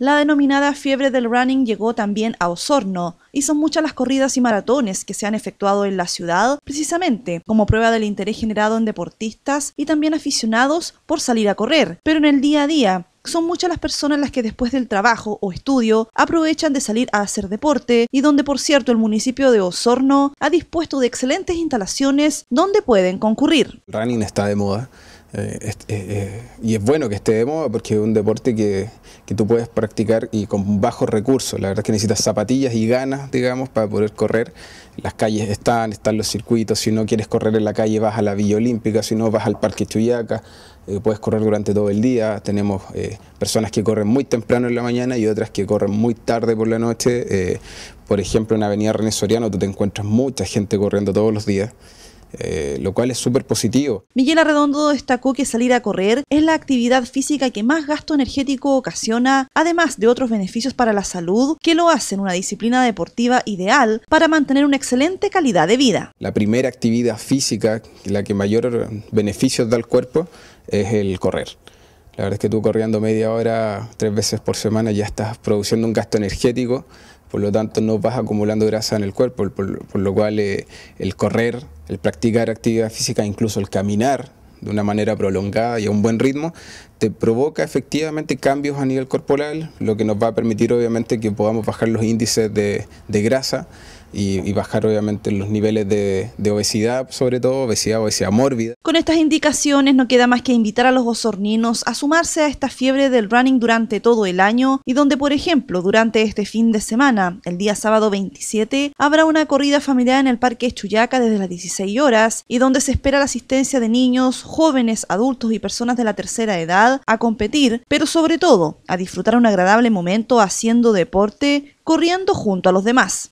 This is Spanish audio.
La denominada fiebre del running llegó también a Osorno, y son muchas las corridas y maratones que se han efectuado en la ciudad, precisamente como prueba del interés generado en deportistas y también aficionados por salir a correr. Pero en el día a día, son muchas las personas las que después del trabajo o estudio aprovechan de salir a hacer deporte y donde por cierto el municipio de Osorno ha dispuesto de excelentes instalaciones donde pueden concurrir. Running está de moda eh, eh, eh, y es bueno que esté de moda porque es un deporte que, que, tú puedes practicar y con bajos recursos. La verdad es que necesitas zapatillas y ganas, digamos, para poder correr. Las calles están, están los circuitos. Si no quieres correr en la calle, vas a la Villa Olímpica. Si no, vas al Parque Chuyaca. puedes correr durante todo el día. Tenemos personas que corren muy temprano en la mañana y otras que corren muy tarde por la noche. por ejemplo, en Avenida René Soriano tú te encuentras mucha gente corriendo todos los días. Eh, lo cual es súper positivo. Miguel Arredondo destacó que salir a correr es la actividad física que más gasto energético ocasiona, además de otros beneficios para la salud que lo hacen una disciplina deportiva ideal para mantener una excelente calidad de vida. La primera actividad física, la que mayor beneficios da al cuerpo, es el correr. La verdad es que tú corriendo media hora tres veces por semana ya estás produciendo un gasto energético por lo tanto no vas acumulando grasa en el cuerpo, por, lo cual eh, el correr, el practicar actividad física, incluso el caminar de una manera prolongada y a un buen ritmo, te provoca efectivamente cambios a nivel corporal, lo que nos va a permitir obviamente que podamos bajar los índices de grasa y, bajar obviamente los niveles de, obesidad, sobre todo obesidad, obesidad mórbida. Con estas indicaciones no queda más que invitar a los osorninos a sumarse a esta fiebre del running durante todo el año y donde, por ejemplo, durante este fin de semana, el día sábado 27, habrá una corrida familiar en el Parque Chuyaca desde las 16 horas y donde se espera la asistencia de niños, jóvenes, adultos y personas de la tercera edad a competir, pero sobre todo a disfrutar un agradable momento haciendo deporte, corriendo junto a los demás.